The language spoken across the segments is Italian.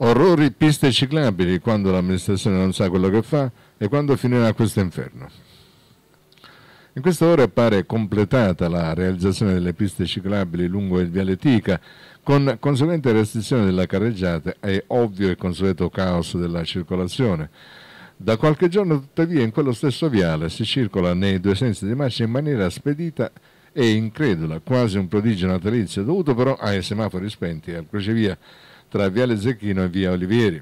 Orrori piste ciclabili quando l'amministrazione non sa quello che fa e quando finirà questo inferno. In queste ore appare completata la realizzazione delle piste ciclabili lungo il Viale Tica, con conseguente restrizione della carreggiata e ovvio e consueto caos della circolazione. Da qualche giorno, tuttavia, in quello stesso viale si circola nei due sensi di marcia in maniera spedita e incredula, quasi un prodigio natalizio, dovuto però ai semafori spenti e al crocevia tra Viale Zecchino e Via Olivieri.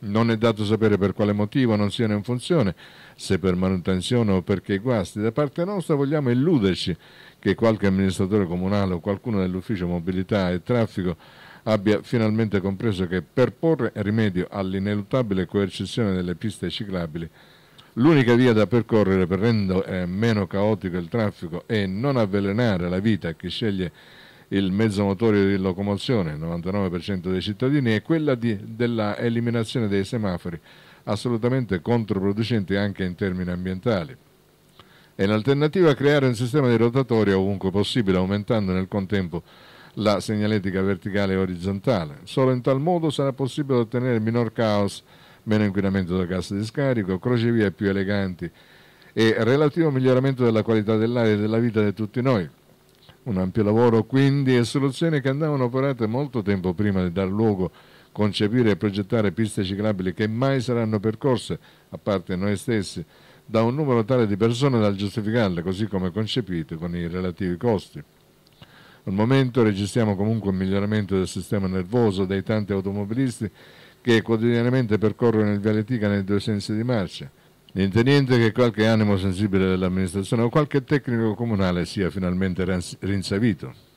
Non è dato sapere per quale motivo non siano in funzione, se per manutenzione o perché guasti. Da parte nostra vogliamo illuderci che qualche amministratore comunale o qualcuno dell'ufficio mobilità e traffico abbia finalmente compreso che per porre rimedio all'ineluttabile coercizione delle piste ciclabili l'unica via da percorrere per rendere eh, meno caotico il traffico e non avvelenare la vita a chi sceglie il mezzo motore di locomozione, il 99% dei cittadini, è quella di, della eliminazione dei semafori, assolutamente controproducente anche in termini ambientali. E in alternativa creare un sistema di rotatoria ovunque possibile, aumentando nel contempo la segnaletica verticale e orizzontale. Solo in tal modo sarà possibile ottenere minor caos, meno inquinamento da gas di scarico, crocevie più eleganti e relativo miglioramento della qualità dell'aria e della vita di tutti noi. Un ampio lavoro quindi e soluzioni che andavano operate molto tempo prima di dar luogo concepire e progettare piste ciclabili che mai saranno percorse, a parte noi stessi, da un numero tale di persone da giustificarle, così come concepite, con i relativi costi. Al momento registriamo comunque un miglioramento del sistema nervoso dei tanti automobilisti che quotidianamente percorrono il Viale Tica nei due sensi di marcia. Niente niente che qualche animo sensibile dell'amministrazione o qualche tecnico comunale sia finalmente rinsavito.